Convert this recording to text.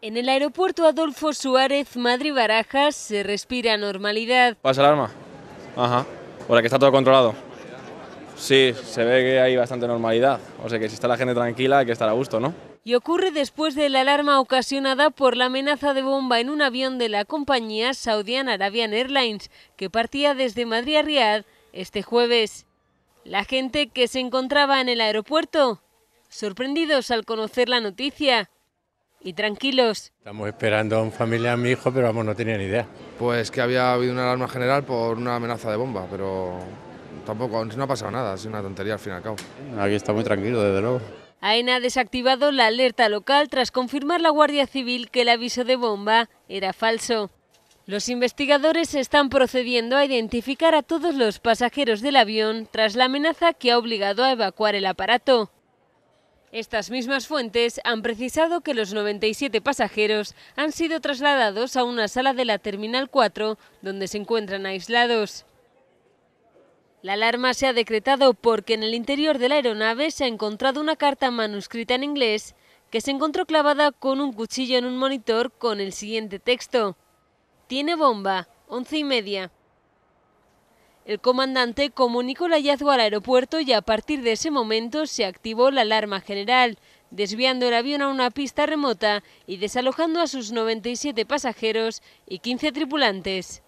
En el aeropuerto Adolfo Suárez, Madrid-Barajas, se respira normalidad. ¿Pasa el alarma, Ajá. Por que está todo controlado. Sí, se ve que hay bastante normalidad. O sea que si está la gente tranquila hay que estar a gusto, ¿no? Y ocurre después de la alarma ocasionada por la amenaza de bomba en un avión de la compañía Saudian Arabian Airlines, que partía desde Madrid a Riad este jueves. La gente que se encontraba en el aeropuerto, sorprendidos al conocer la noticia, y tranquilos. Estamos esperando a un familiar, a mi hijo, pero vamos, no tenía ni idea. Pues que había habido una alarma general por una amenaza de bomba, pero tampoco, no ha pasado nada, es una tontería al fin y al cabo. Aquí está muy tranquilo, desde luego. AENA ha desactivado la alerta local tras confirmar la Guardia Civil que el aviso de bomba era falso. Los investigadores están procediendo a identificar a todos los pasajeros del avión tras la amenaza que ha obligado a evacuar el aparato. Estas mismas fuentes han precisado que los 97 pasajeros han sido trasladados a una sala de la Terminal 4, donde se encuentran aislados. La alarma se ha decretado porque en el interior de la aeronave se ha encontrado una carta manuscrita en inglés que se encontró clavada con un cuchillo en un monitor con el siguiente texto. Tiene bomba, once y media. El comandante comunicó el hallazgo al aeropuerto y a partir de ese momento se activó la alarma general, desviando el avión a una pista remota y desalojando a sus 97 pasajeros y 15 tripulantes.